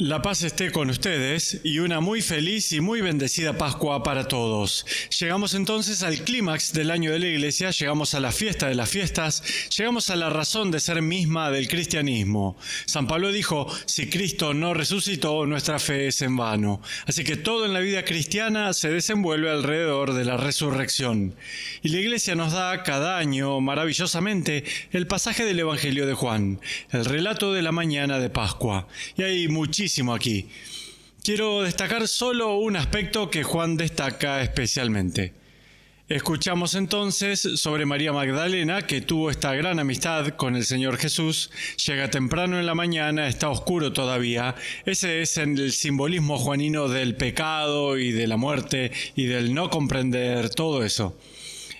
La paz esté con ustedes y una muy feliz y muy bendecida Pascua para todos. Llegamos entonces al clímax del año de la Iglesia, llegamos a la fiesta de las fiestas, llegamos a la razón de ser misma del cristianismo. San Pablo dijo, si Cristo no resucitó, nuestra fe es en vano. Así que todo en la vida cristiana se desenvuelve alrededor de la resurrección. Y la Iglesia nos da cada año maravillosamente el pasaje del Evangelio de Juan, el relato de la mañana de Pascua. Y hay muchísimas aquí. Quiero destacar solo un aspecto que Juan destaca especialmente. Escuchamos entonces sobre María Magdalena, que tuvo esta gran amistad con el Señor Jesús, llega temprano en la mañana, está oscuro todavía, ese es el simbolismo juanino del pecado y de la muerte y del no comprender todo eso.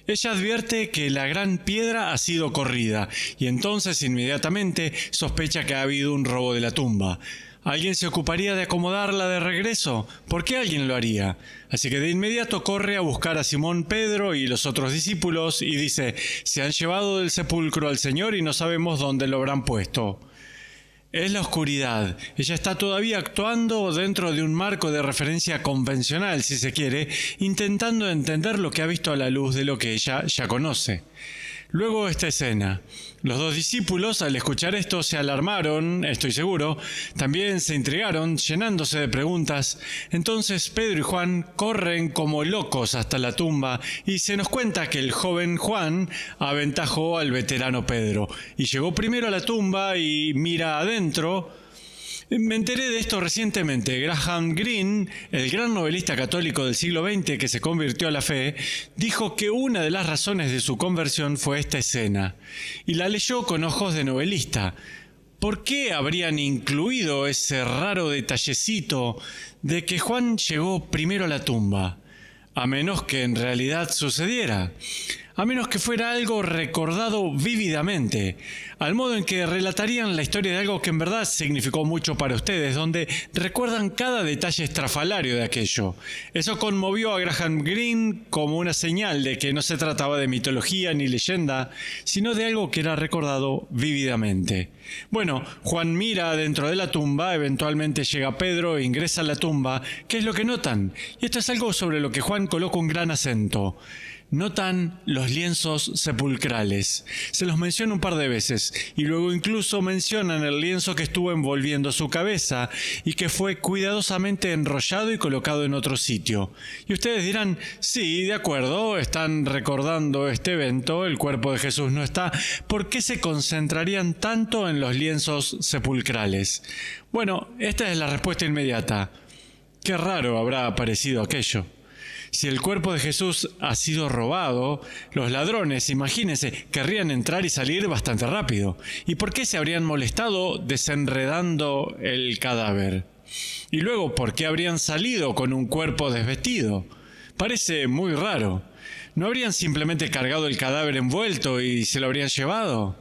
Ella advierte que la gran piedra ha sido corrida y entonces inmediatamente sospecha que ha habido un robo de la tumba. Alguien se ocuparía de acomodarla de regreso, ¿Por qué alguien lo haría. Así que de inmediato corre a buscar a Simón Pedro y los otros discípulos y dice, se han llevado del sepulcro al Señor y no sabemos dónde lo habrán puesto. Es la oscuridad. Ella está todavía actuando dentro de un marco de referencia convencional, si se quiere, intentando entender lo que ha visto a la luz de lo que ella ya conoce. Luego esta escena. Los dos discípulos, al escuchar esto, se alarmaron, estoy seguro, también se intrigaron, llenándose de preguntas. Entonces Pedro y Juan corren como locos hasta la tumba y se nos cuenta que el joven Juan aventajó al veterano Pedro y llegó primero a la tumba y mira adentro me enteré de esto recientemente. Graham Greene, el gran novelista católico del siglo XX que se convirtió a la fe, dijo que una de las razones de su conversión fue esta escena, y la leyó con ojos de novelista. ¿Por qué habrían incluido ese raro detallecito de que Juan llegó primero a la tumba? A menos que en realidad sucediera a menos que fuera algo recordado vívidamente, al modo en que relatarían la historia de algo que en verdad significó mucho para ustedes, donde recuerdan cada detalle estrafalario de aquello. Eso conmovió a Graham Greene como una señal de que no se trataba de mitología ni leyenda, sino de algo que era recordado vívidamente. Bueno, Juan mira dentro de la tumba, eventualmente llega Pedro, e ingresa a la tumba, ¿qué es lo que notan? Y esto es algo sobre lo que Juan coloca un gran acento notan los lienzos sepulcrales. Se los menciona un par de veces y luego incluso mencionan el lienzo que estuvo envolviendo su cabeza y que fue cuidadosamente enrollado y colocado en otro sitio. Y ustedes dirán, sí, de acuerdo, están recordando este evento, el cuerpo de Jesús no está, ¿por qué se concentrarían tanto en los lienzos sepulcrales? Bueno, esta es la respuesta inmediata. Qué raro habrá aparecido aquello. Si el cuerpo de Jesús ha sido robado, los ladrones, imagínense, querrían entrar y salir bastante rápido. ¿Y por qué se habrían molestado desenredando el cadáver? Y luego, ¿por qué habrían salido con un cuerpo desvestido? Parece muy raro. ¿No habrían simplemente cargado el cadáver envuelto y se lo habrían llevado?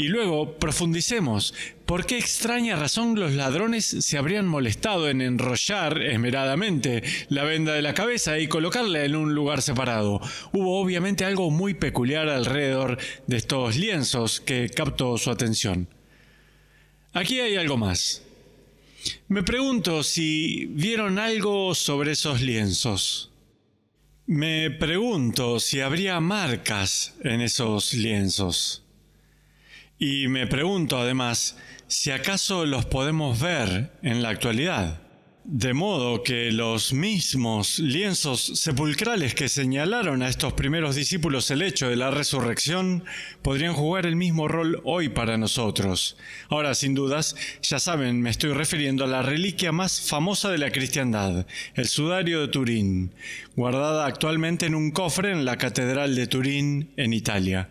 Y luego profundicemos. ¿Por qué extraña razón los ladrones se habrían molestado en enrollar esmeradamente la venda de la cabeza y colocarla en un lugar separado? Hubo obviamente algo muy peculiar alrededor de estos lienzos que captó su atención. Aquí hay algo más. Me pregunto si vieron algo sobre esos lienzos. Me pregunto si habría marcas en esos lienzos. Y me pregunto además si acaso los podemos ver en la actualidad. De modo que los mismos lienzos sepulcrales que señalaron a estos primeros discípulos el hecho de la resurrección podrían jugar el mismo rol hoy para nosotros. Ahora, sin dudas, ya saben, me estoy refiriendo a la reliquia más famosa de la cristiandad, el sudario de Turín, guardada actualmente en un cofre en la Catedral de Turín, en Italia.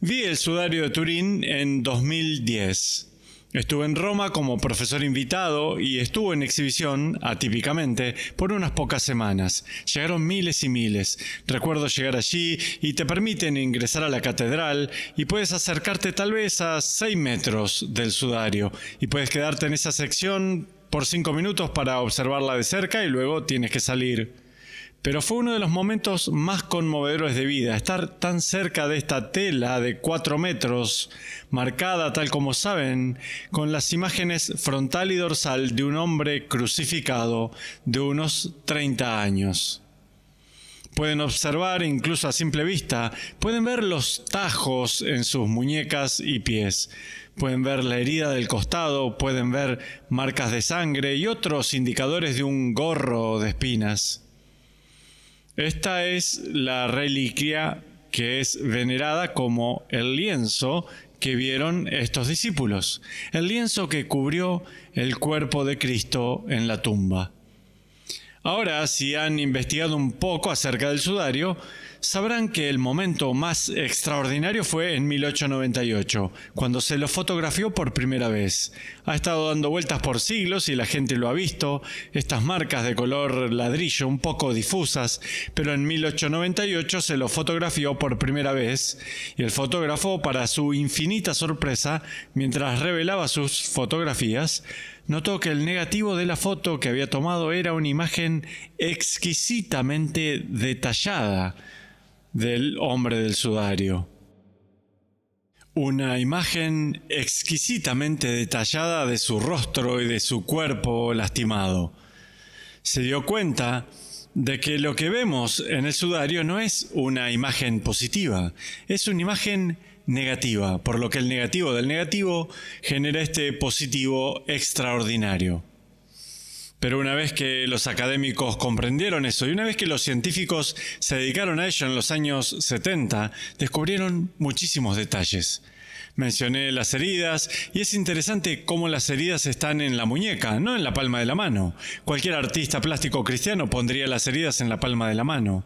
Vi el sudario de Turín en 2010. Estuve en Roma como profesor invitado y estuvo en exhibición, atípicamente, por unas pocas semanas. Llegaron miles y miles. Recuerdo llegar allí y te permiten ingresar a la catedral y puedes acercarte tal vez a 6 metros del sudario y puedes quedarte en esa sección por 5 minutos para observarla de cerca y luego tienes que salir. Pero fue uno de los momentos más conmovedores de vida, estar tan cerca de esta tela de cuatro metros, marcada tal como saben, con las imágenes frontal y dorsal de un hombre crucificado de unos 30 años. Pueden observar, incluso a simple vista, pueden ver los tajos en sus muñecas y pies, pueden ver la herida del costado, pueden ver marcas de sangre y otros indicadores de un gorro de espinas. Esta es la reliquia que es venerada como el lienzo que vieron estos discípulos, el lienzo que cubrió el cuerpo de Cristo en la tumba. Ahora, si han investigado un poco acerca del sudario, sabrán que el momento más extraordinario fue en 1898, cuando se lo fotografió por primera vez. Ha estado dando vueltas por siglos y la gente lo ha visto, estas marcas de color ladrillo un poco difusas, pero en 1898 se lo fotografió por primera vez y el fotógrafo, para su infinita sorpresa, mientras revelaba sus fotografías, notó que el negativo de la foto que había tomado era una imagen exquisitamente detallada del hombre del sudario. Una imagen exquisitamente detallada de su rostro y de su cuerpo lastimado. Se dio cuenta de que lo que vemos en el sudario no es una imagen positiva, es una imagen negativa, por lo que el negativo del negativo genera este positivo extraordinario. Pero una vez que los académicos comprendieron eso y una vez que los científicos se dedicaron a ello en los años 70, descubrieron muchísimos detalles. Mencioné las heridas y es interesante cómo las heridas están en la muñeca, no en la palma de la mano. Cualquier artista plástico cristiano pondría las heridas en la palma de la mano,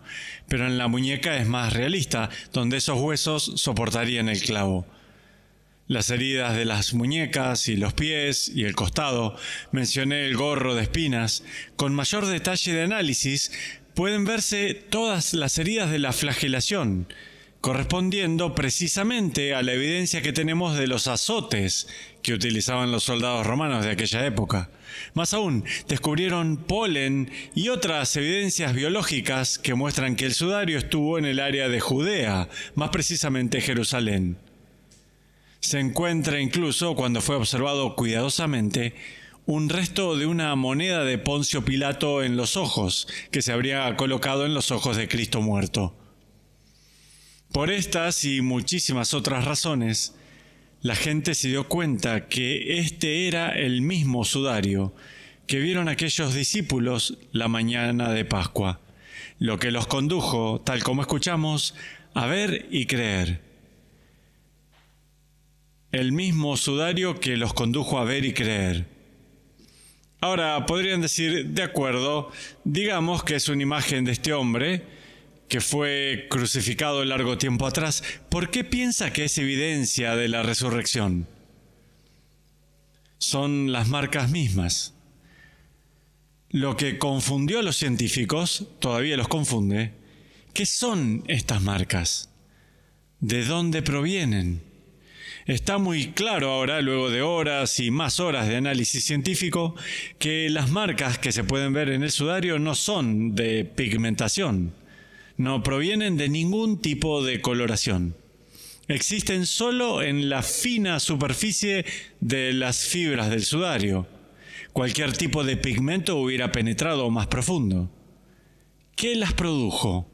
pero en la muñeca es más realista, donde esos huesos soportarían el clavo las heridas de las muñecas y los pies y el costado, mencioné el gorro de espinas, con mayor detalle de análisis pueden verse todas las heridas de la flagelación, correspondiendo precisamente a la evidencia que tenemos de los azotes que utilizaban los soldados romanos de aquella época. Más aún, descubrieron polen y otras evidencias biológicas que muestran que el sudario estuvo en el área de Judea, más precisamente Jerusalén se encuentra incluso, cuando fue observado cuidadosamente, un resto de una moneda de Poncio Pilato en los ojos, que se habría colocado en los ojos de Cristo muerto. Por estas y muchísimas otras razones, la gente se dio cuenta que este era el mismo sudario que vieron aquellos discípulos la mañana de Pascua, lo que los condujo, tal como escuchamos, a ver y creer el mismo sudario que los condujo a ver y creer. Ahora podrían decir, de acuerdo, digamos que es una imagen de este hombre que fue crucificado largo tiempo atrás, ¿por qué piensa que es evidencia de la resurrección? Son las marcas mismas. Lo que confundió a los científicos, todavía los confunde, ¿qué son estas marcas? ¿De dónde provienen? Está muy claro ahora, luego de horas y más horas de análisis científico, que las marcas que se pueden ver en el sudario no son de pigmentación, no provienen de ningún tipo de coloración. Existen solo en la fina superficie de las fibras del sudario. Cualquier tipo de pigmento hubiera penetrado más profundo. ¿Qué las produjo?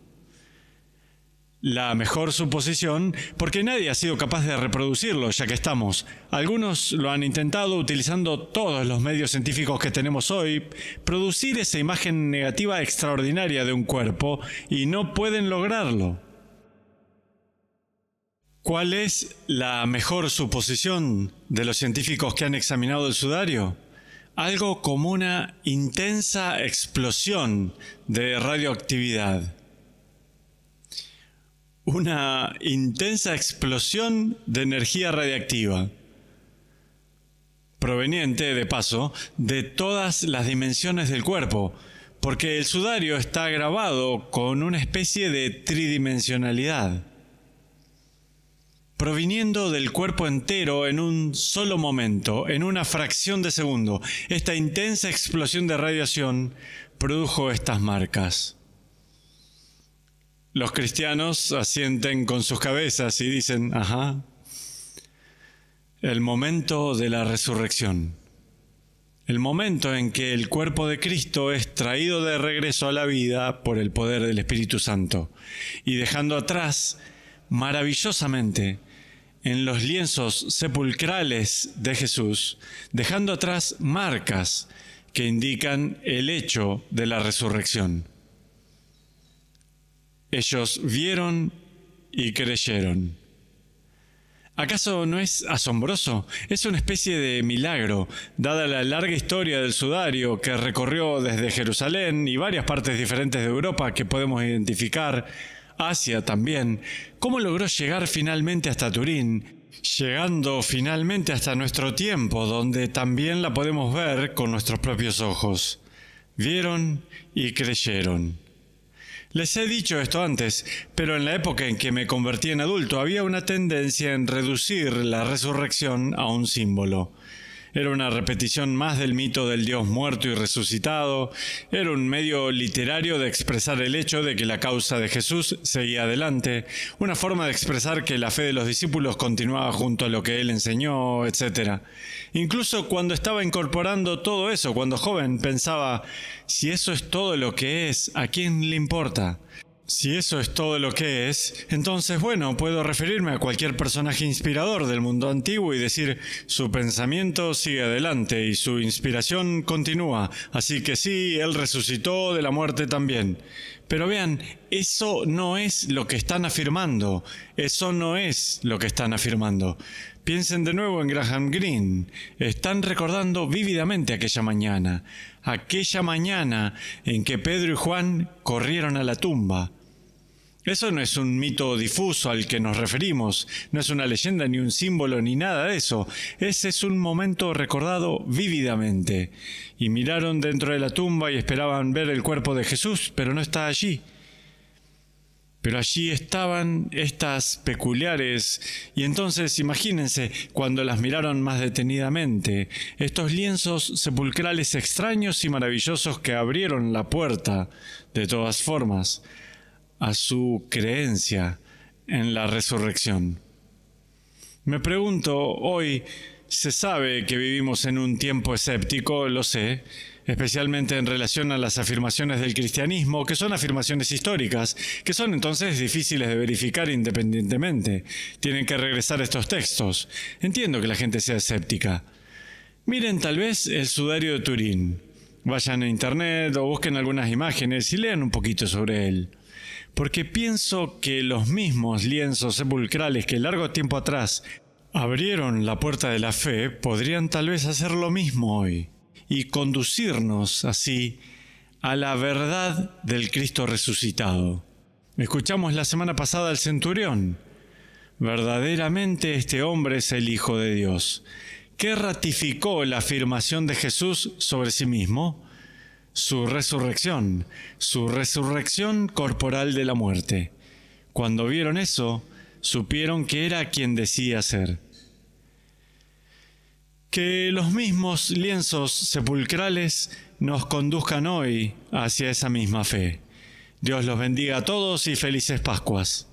La mejor suposición, porque nadie ha sido capaz de reproducirlo, ya que estamos. Algunos lo han intentado utilizando todos los medios científicos que tenemos hoy, producir esa imagen negativa extraordinaria de un cuerpo, y no pueden lograrlo. ¿Cuál es la mejor suposición de los científicos que han examinado el sudario? Algo como una intensa explosión de radioactividad una intensa explosión de energía radiactiva, proveniente, de paso, de todas las dimensiones del cuerpo, porque el sudario está grabado con una especie de tridimensionalidad, proviniendo del cuerpo entero en un solo momento, en una fracción de segundo. Esta intensa explosión de radiación produjo estas marcas. Los cristianos asienten con sus cabezas y dicen, ajá, el momento de la resurrección, el momento en que el cuerpo de Cristo es traído de regreso a la vida por el poder del Espíritu Santo y dejando atrás maravillosamente en los lienzos sepulcrales de Jesús, dejando atrás marcas que indican el hecho de la resurrección. Ellos vieron y creyeron. ¿Acaso no es asombroso? Es una especie de milagro, dada la larga historia del sudario que recorrió desde Jerusalén y varias partes diferentes de Europa que podemos identificar, Asia también, cómo logró llegar finalmente hasta Turín, llegando finalmente hasta nuestro tiempo, donde también la podemos ver con nuestros propios ojos. Vieron y creyeron. Les he dicho esto antes, pero en la época en que me convertí en adulto había una tendencia en reducir la resurrección a un símbolo. Era una repetición más del mito del Dios muerto y resucitado, era un medio literario de expresar el hecho de que la causa de Jesús seguía adelante, una forma de expresar que la fe de los discípulos continuaba junto a lo que él enseñó, etc. Incluso cuando estaba incorporando todo eso, cuando joven, pensaba, si eso es todo lo que es, ¿a quién le importa? Si eso es todo lo que es, entonces bueno, puedo referirme a cualquier personaje inspirador del mundo antiguo y decir, su pensamiento sigue adelante y su inspiración continúa, así que sí, él resucitó de la muerte también. Pero vean, eso no es lo que están afirmando, eso no es lo que están afirmando. Piensen de nuevo en Graham Greene, están recordando vívidamente aquella mañana, aquella mañana en que Pedro y Juan corrieron a la tumba. Eso no es un mito difuso al que nos referimos, no es una leyenda ni un símbolo ni nada de eso. Ese es un momento recordado vívidamente. Y miraron dentro de la tumba y esperaban ver el cuerpo de Jesús, pero no está allí. Pero allí estaban estas peculiares, y entonces imagínense cuando las miraron más detenidamente, estos lienzos sepulcrales extraños y maravillosos que abrieron la puerta, de todas formas a su creencia en la resurrección. Me pregunto, hoy se sabe que vivimos en un tiempo escéptico, lo sé, especialmente en relación a las afirmaciones del cristianismo, que son afirmaciones históricas, que son entonces difíciles de verificar independientemente. Tienen que regresar estos textos. Entiendo que la gente sea escéptica. Miren tal vez el sudario de Turín. Vayan a internet o busquen algunas imágenes y lean un poquito sobre él porque pienso que los mismos lienzos sepulcrales que largo tiempo atrás abrieron la puerta de la fe podrían tal vez hacer lo mismo hoy y conducirnos así a la verdad del Cristo resucitado. Escuchamos la semana pasada al centurión. Verdaderamente este hombre es el Hijo de Dios, ¿Qué ratificó la afirmación de Jesús sobre sí mismo su resurrección, su resurrección corporal de la muerte. Cuando vieron eso, supieron que era quien decía ser. Que los mismos lienzos sepulcrales nos conduzcan hoy hacia esa misma fe. Dios los bendiga a todos y felices Pascuas.